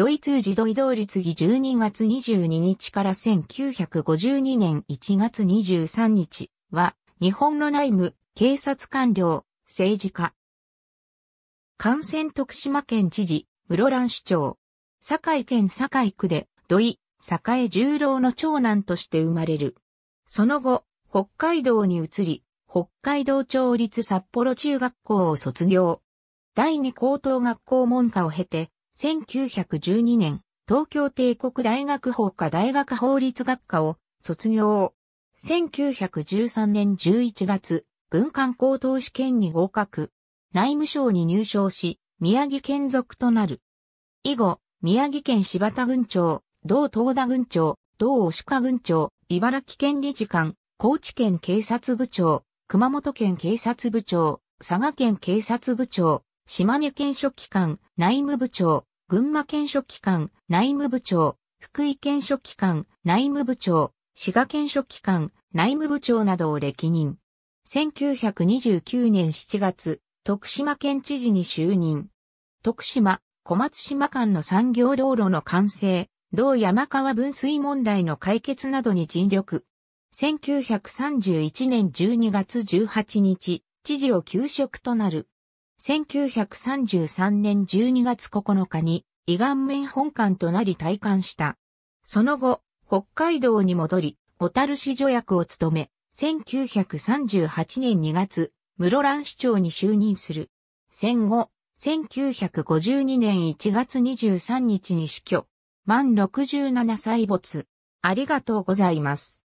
ドイツ自動移動率議12月22日から1952年1月23日は、日本の内務、警察官僚、政治家。感染徳島県知事、室蘭市長。堺県堺区で、土井、堺十郎の長男として生まれる。その後、北海道に移り、北海道町立札幌中学校を卒業。第二高等学校門下を経て、1912年、東京帝国大学法科大学法律学科を卒業。1913年11月、文官高等試験に合格。内務省に入省し、宮城県属となる。以後、宮城県柴田郡庁、同東田郡庁、同押鹿郡庁、茨城県理事官、高知県警察部長、熊本県警察部長、佐賀県警察部長、島根県書記官、内務部長、群馬県書記官、内務部長、福井県書記官、内務部長、滋賀県書記官、内務部長などを歴任。1929年7月、徳島県知事に就任。徳島、小松島間の産業道路の完成、同山川分水問題の解決などに尽力。1931年12月18日、知事を休職となる。1933年12月9日に、胃顔面本館となり退官した。その後、北海道に戻り、小樽市助役を務め、1938年2月、室蘭市長に就任する。戦後、1952年1月23日に死去。満67歳没。ありがとうございます。